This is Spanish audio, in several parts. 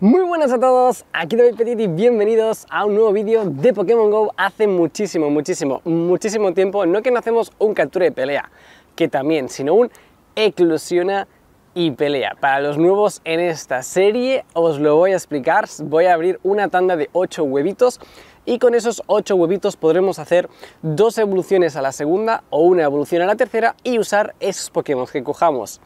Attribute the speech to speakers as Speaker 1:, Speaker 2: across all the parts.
Speaker 1: Muy buenas a todos, aquí David Petit y bienvenidos a un nuevo vídeo de Pokémon GO hace muchísimo, muchísimo, muchísimo tiempo, no que no hacemos un capture de pelea, que también, sino un eclosiona y pelea. Para los nuevos en esta serie os lo voy a explicar, voy a abrir una tanda de 8 huevitos y con esos 8 huevitos podremos hacer dos evoluciones a la segunda o una evolución a la tercera y usar esos Pokémon que cojamos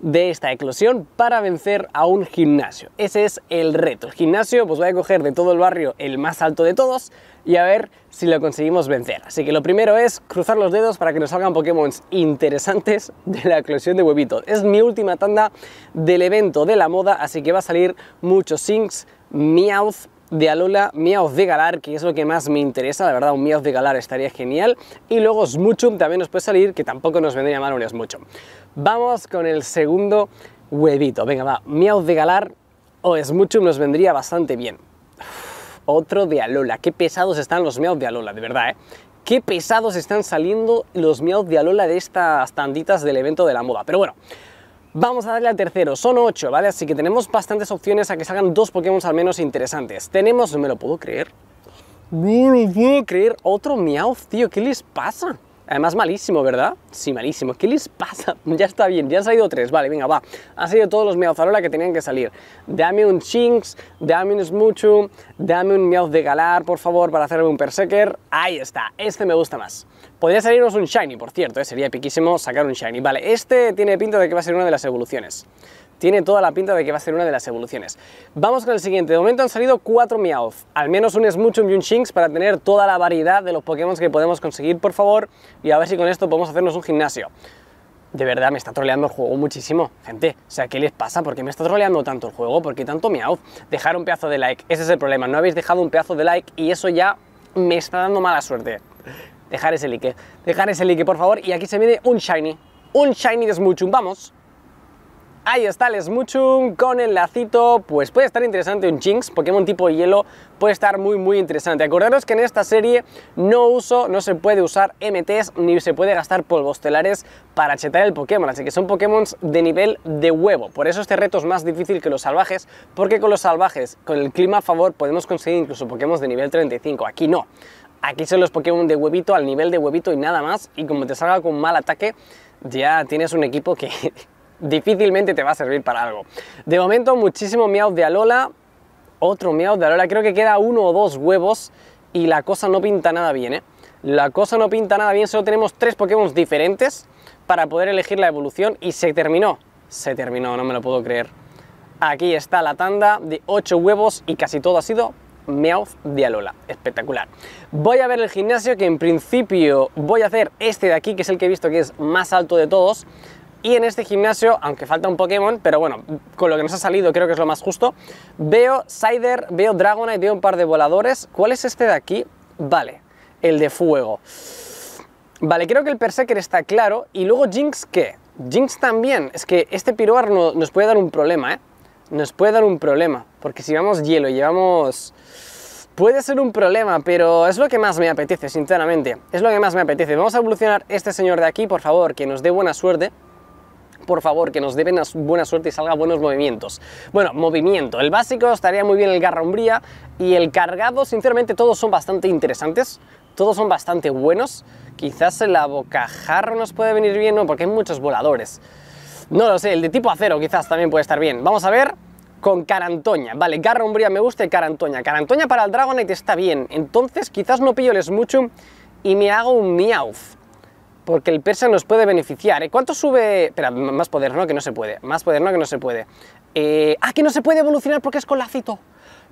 Speaker 1: de esta eclosión para vencer a un gimnasio. Ese es el reto. El gimnasio, pues voy a coger de todo el barrio el más alto de todos y a ver si lo conseguimos vencer. Así que lo primero es cruzar los dedos para que nos salgan Pokémon interesantes de la eclosión de huevito. Es mi última tanda del evento de la moda, así que va a salir muchos Sinks, Meowth, de Alola, Miaos de Galar, que es lo que más me interesa, la verdad un Miaos de Galar estaría genial, y luego Smuchum también nos puede salir, que tampoco nos vendría mal un Smuchum. Vamos con el segundo huevito, venga va, Miaos de Galar o Smuchum nos vendría bastante bien. otro de Alola, qué pesados están los Miaos de Alola, de verdad, ¿eh? Qué pesados están saliendo los Miaos de Alola de estas tanditas del evento de la moda, pero bueno vamos a darle al tercero. Son ocho, ¿vale? Así que tenemos bastantes opciones a que salgan dos Pokémon al menos interesantes. Tenemos, no me lo puedo creer, no lo puedo creer, otro Meowth, tío, ¿qué les pasa? Además, malísimo, ¿verdad? Sí, malísimo. ¿Qué les pasa? Ya está bien, ya han salido tres. Vale, venga, va. Han salido todos los la que tenían que salir. Dame un Chinx, dame un Smuchu, dame un Meowth de Galar, por favor, para hacerme un Perseker. Ahí está, este me gusta más. Podría salirnos un Shiny, por cierto, eh, sería piquísimo sacar un Shiny. Vale, este tiene pinta de que va a ser una de las evoluciones. Tiene toda la pinta de que va a ser una de las evoluciones. Vamos con el siguiente. De momento han salido cuatro Meowth. Al menos un Smoochum y un Shinx para tener toda la variedad de los Pokémon que podemos conseguir, por favor. Y a ver si con esto podemos hacernos un gimnasio. De verdad, me está troleando el juego muchísimo, gente. O sea, ¿qué les pasa? ¿Por qué me está troleando tanto el juego? ¿Por qué tanto Meowth? Dejar un pedazo de like. Ese es el problema. No habéis dejado un pedazo de like y eso ya me está dando mala suerte. Dejar ese like, dejar ese like, por favor. Y aquí se viene un shiny, un shiny de vamos. Ahí está el Smuchum con el lacito, pues puede estar interesante un Jinx, Pokémon tipo hielo, puede estar muy muy interesante. Acordaros que en esta serie no uso, no se puede usar MTs ni se puede gastar polvos telares para chetar el Pokémon, así que son Pokémon de nivel de huevo. Por eso este reto es más difícil que los salvajes, porque con los salvajes, con el clima a favor, podemos conseguir incluso Pokémon de nivel 35, aquí no. Aquí son los Pokémon de huevito, al nivel de huevito y nada más. Y como te salga con mal ataque, ya tienes un equipo que difícilmente te va a servir para algo. De momento, muchísimo Meowth de Alola. Otro Meowth de Alola. Creo que queda uno o dos huevos y la cosa no pinta nada bien, ¿eh? La cosa no pinta nada bien, solo tenemos tres Pokémon diferentes para poder elegir la evolución y se terminó. Se terminó, no me lo puedo creer. Aquí está la tanda de ocho huevos y casi todo ha sido Meowth de Alola. Espectacular. Voy a ver el gimnasio que en principio voy a hacer este de aquí, que es el que he visto que es más alto de todos. Y en este gimnasio, aunque falta un Pokémon, pero bueno, con lo que nos ha salido creo que es lo más justo, veo Cider, veo Dragonite, veo un par de voladores. ¿Cuál es este de aquí? Vale, el de fuego. Vale, creo que el Perseker está claro. ¿Y luego Jinx qué? Jinx también. Es que este Piroar nos puede dar un problema, ¿eh? nos puede dar un problema, porque si vamos hielo, y llevamos... Puede ser un problema, pero es lo que más me apetece, sinceramente. Es lo que más me apetece. Vamos a evolucionar este señor de aquí, por favor, que nos dé buena suerte. Por favor, que nos dé buena suerte y salga buenos movimientos. Bueno, movimiento. El básico estaría muy bien el garra y el cargado, sinceramente, todos son bastante interesantes. Todos son bastante buenos. Quizás el abocajarro nos puede venir bien, ¿no? Porque hay muchos voladores. No lo sé, el de tipo acero quizás también puede estar bien. Vamos a ver con Carantoña. Vale, Garra Umbría me gusta y Carantoña. Carantoña para el Dragonite está bien. Entonces quizás no pillo mucho y me hago un Meowth. Porque el Persa nos puede beneficiar. ¿eh? ¿Cuánto sube...? Espera, más poder, no, que no se puede. Más poder, no, que no se puede. Eh, ah, que no se puede evolucionar porque es con lacito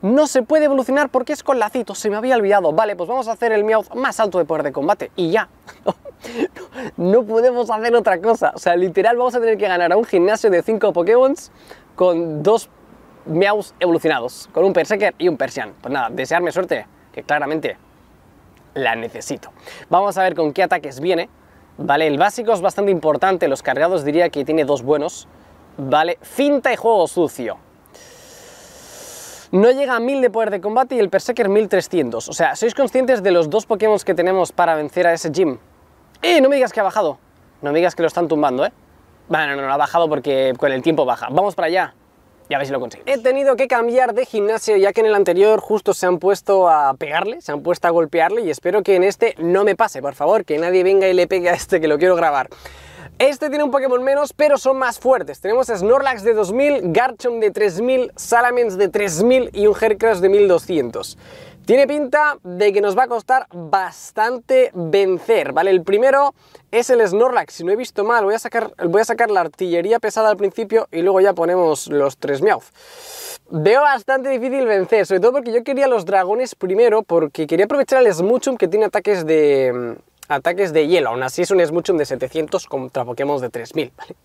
Speaker 1: no se puede evolucionar porque es con lacito se me había olvidado. Vale, pues vamos a hacer el Meowth más alto de poder de combate y ya. no podemos hacer otra cosa. O sea, literal vamos a tener que ganar a un gimnasio de 5 Pokémon con dos Meows evolucionados, con un Perseker y un Persian. Pues nada, desearme suerte, que claramente la necesito. Vamos a ver con qué ataques viene. Vale, el básico es bastante importante, los cargados diría que tiene dos buenos. Vale, finta y juego sucio no llega a 1000 de poder de combate y el Perseker 1300. O sea, ¿sois conscientes de los dos Pokémon que tenemos para vencer a ese gym? ¡Eh! No me digas que ha bajado. No me digas que lo están tumbando, ¿eh? Bueno, no, no, ha bajado porque con el tiempo baja. Vamos para allá. Ya ver si lo consigo. He tenido que cambiar de gimnasio ya que en el anterior justo se han puesto a pegarle, se han puesto a golpearle y espero que en este no me pase, por favor, que nadie venga y le pegue a este que lo quiero grabar. Este tiene un Pokémon menos, pero son más fuertes. Tenemos Snorlax de 2000, Garchomp de 3000, Salamence de 3000 y un Heracross de 1200. Tiene pinta de que nos va a costar bastante vencer, ¿vale? El primero es el Snorlax, si no he visto mal, voy a sacar, voy a sacar la artillería pesada al principio y luego ya ponemos los tres Meowth. Veo bastante difícil vencer, sobre todo porque yo quería los dragones primero, porque quería aprovechar al Smoochum que tiene ataques de, ataques de hielo. Aún así es un un de 700 contra Pokémon de 3000, ¿vale?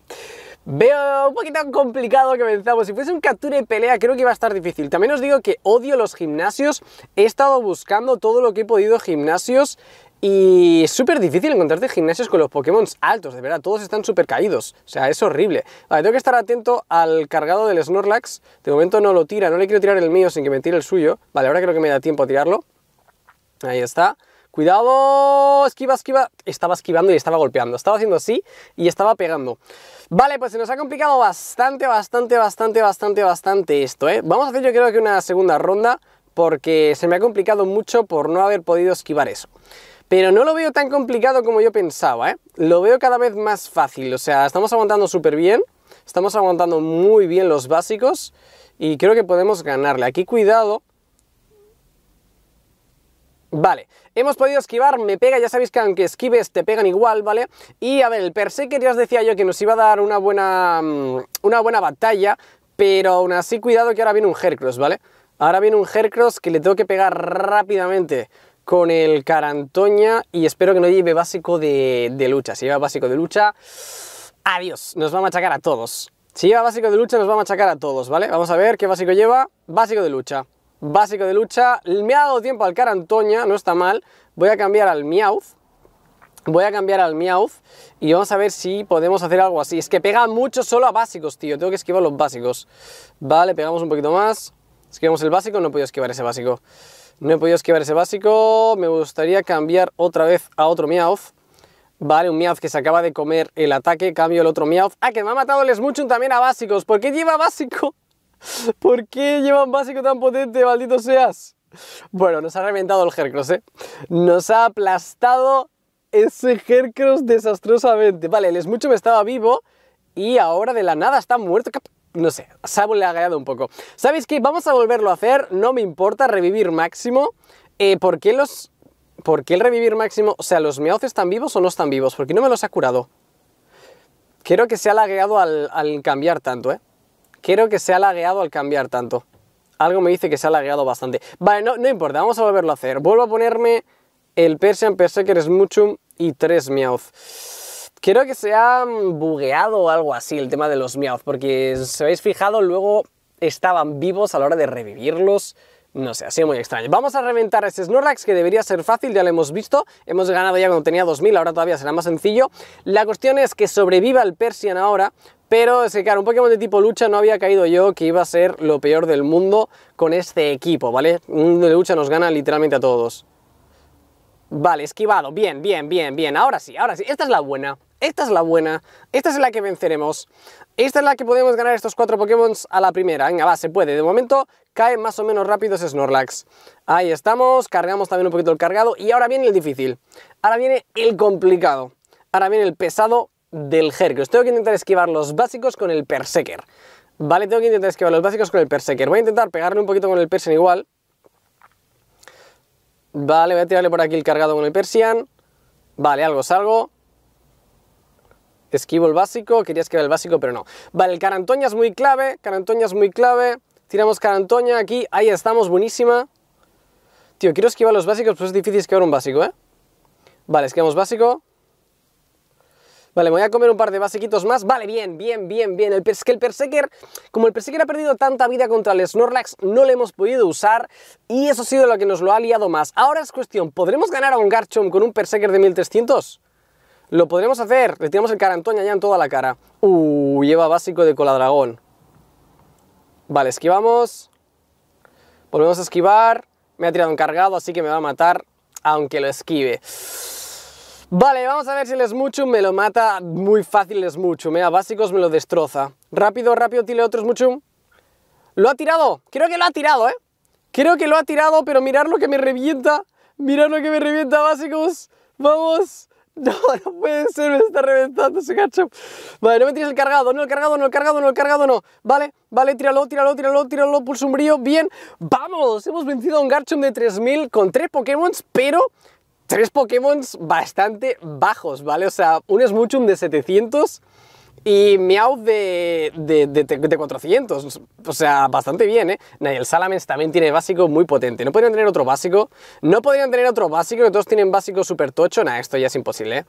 Speaker 1: Veo un poquito complicado que pensamos Si fuese un capture y pelea, creo que iba a estar difícil. También os digo que odio los gimnasios. He estado buscando todo lo que he podido gimnasios y es súper difícil encontrarte gimnasios con los Pokémon altos, de verdad, todos están súper caídos. O sea, es horrible. Vale, tengo que estar atento al cargado del Snorlax. De momento no lo tira, no le quiero tirar el mío sin que me tire el suyo. Vale, ahora creo que me da tiempo a tirarlo. Ahí está. Cuidado, esquiva, esquiva. Estaba esquivando y estaba golpeando. Estaba haciendo así y estaba pegando. Vale, pues se nos ha complicado bastante, bastante, bastante, bastante, bastante esto, ¿eh? Vamos a hacer yo creo que una segunda ronda porque se me ha complicado mucho por no haber podido esquivar eso. Pero no lo veo tan complicado como yo pensaba, ¿eh? Lo veo cada vez más fácil, o sea, estamos aguantando súper bien, estamos aguantando muy bien los básicos y creo que podemos ganarle. Aquí cuidado, Vale, hemos podido esquivar, me pega, ya sabéis que aunque esquives te pegan igual, ¿vale? Y a ver, el per ya os decía yo que nos iba a dar una buena, mm, una buena batalla, pero aún así cuidado que ahora viene un Hercross, ¿vale? Ahora viene un Hercross que le tengo que pegar rápidamente con el Carantoña y espero que no lleve básico de, de lucha. Si lleva básico de lucha, adiós, nos va a machacar a todos. Si lleva básico de lucha nos va a machacar a todos, ¿vale? Vamos a ver qué básico lleva. Básico de lucha básico de lucha. Me ha dado tiempo al cara Antonia, no está mal. Voy a cambiar al Meowth. Voy a cambiar al Meowth y vamos a ver si podemos hacer algo así. Es que pega mucho solo a básicos, tío. Tengo que esquivar los básicos. Vale, pegamos un poquito más. Esquivamos el básico. No he podido esquivar ese básico. No he podido esquivar ese básico. Me gustaría cambiar otra vez a otro Meowth. Vale, un Meowth que se acaba de comer el ataque. Cambio el otro Meowth. Ah, que me ha matado el Smuchun también a básicos. ¿Por qué lleva básico? ¿Por qué llevan básico tan potente, maldito seas? Bueno, nos ha reventado el Hercross, ¿eh? Nos ha aplastado ese Hercross desastrosamente. Vale, el me estaba vivo y ahora de la nada está muerto. No sé, se le ha gallado un poco. ¿Sabéis qué? Vamos a volverlo a hacer. No me importa revivir máximo. Eh, ¿Por qué los... ¿Por el revivir máximo? O sea, ¿los meoces están vivos o no están vivos? Porque no me los ha curado. Creo que se ha lagueado al cambiar tanto, ¿eh? Creo que se ha lagueado al cambiar tanto. Algo me dice que se ha lagueado bastante. Vale, no, importa, vamos a volverlo a hacer. Vuelvo a ponerme el Persian Perseker mucho y 3 Meowth. Creo que se ha mm, bugueado o algo así el tema de los Meowth, porque si habéis fijado, luego estaban vivos a la hora de revivirlos. No sé, ha sido muy extraño. Vamos a reventar a ese Snorlax, que debería ser fácil, ya lo hemos visto. Hemos ganado ya cuando tenía 2000, ahora todavía será más sencillo. La cuestión es que sobreviva el Persian ahora, pero, claro, un Pokémon de tipo lucha no había caído yo que iba a ser lo peor del mundo con este equipo, ¿vale? Un de lucha nos gana literalmente a todos. Vale, esquivado, bien, bien, bien, bien, ahora sí, ahora sí, esta es la buena, esta es la buena, esta es la que venceremos, esta es la que podemos ganar estos cuatro Pokémon a la primera, venga, va, se puede, de momento cae más o menos rápidos Snorlax. Ahí estamos, cargamos también un poquito el cargado y ahora viene el difícil, ahora viene el complicado, ahora viene el pesado del jerk. tengo que intentar esquivar los básicos con el perseker. Vale, tengo que intentar esquivar los básicos con el perseker. Voy a intentar pegarle un poquito con el persian igual. Vale, voy a tirarle por aquí el cargado con el persian. Vale, algo salgo. Esquivo el básico, quería esquivar el básico, pero no. Vale, el carantoña es muy clave, carantoña es muy clave. Tiramos carantoña aquí, ahí estamos, buenísima. Tío, quiero esquivar los básicos, pues es difícil esquivar un básico, ¿eh? Vale, esquivamos básico. Vale, me voy a comer un par de basiquitos más. Vale, bien, bien, bien, bien. El, es que el Perseker, como el Perseker ha perdido tanta vida contra el Snorlax, no le hemos podido usar y eso ha sido lo que nos lo ha liado más. Ahora es cuestión, ¿podremos ganar a un Garchomp con un Perseker de 1300? Lo podremos hacer. Le tiramos el Carantoña ya en toda la cara. Uh, lleva básico de Coladragón. Vale, esquivamos. Volvemos a esquivar. Me ha tirado un cargado, así que me va a matar, aunque lo esquive. Vale, vamos a ver si el Smuchum me lo mata muy fácil el Smuchum, ¿eh? a básicos me lo destroza. Rápido, rápido, tire otro Smuchum. ¿Lo ha tirado? Creo que lo ha tirado, ¿eh? Creo que lo ha tirado, pero mirad lo que me revienta. Mirad lo que me revienta, básicos. Vamos. No, no puede ser, me está reventando ese Garchomp. Vale, no me tires el cargado, no el cargado, no el cargado, no el cargado, no. Vale, vale, tíralo, tíralo, tíralo, tíralo, pulso brío bien. ¡Vamos! Hemos vencido a un Garchomp de 3000 con 3 Pokémon, pero tres Pokémon bastante bajos, ¿vale? O sea, un Smoochum de 700 y Meowth de, de, 400, o sea, bastante bien, ¿eh? el Salamence también tiene básico muy potente. No podrían tener otro básico, no podrían tener otro básico, que todos tienen básico super tocho. Nada, esto ya es imposible, ¿eh?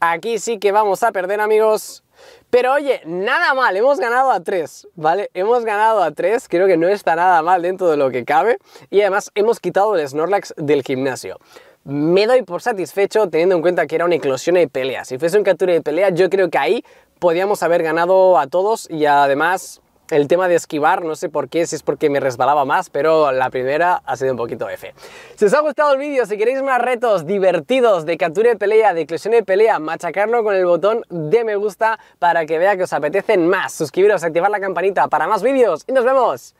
Speaker 1: Aquí sí que vamos a perder, amigos. Pero oye, nada mal, hemos ganado a tres, ¿vale? Hemos ganado a tres. creo que no está nada mal dentro de lo que cabe. Y además hemos quitado el Snorlax del gimnasio me doy por satisfecho teniendo en cuenta que era una eclosión de pelea. Si fuese un captura de pelea, yo creo que ahí podíamos haber ganado a todos y además el tema de esquivar, no sé por qué, si es porque me resbalaba más, pero la primera ha sido un poquito F. Si os ha gustado el vídeo, si queréis más retos divertidos de captura de pelea, de eclosión de pelea, machacarlo con el botón de me gusta para que vea que os apetecen más. Suscribiros, activar la campanita para más vídeos y nos vemos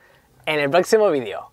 Speaker 1: en el próximo vídeo.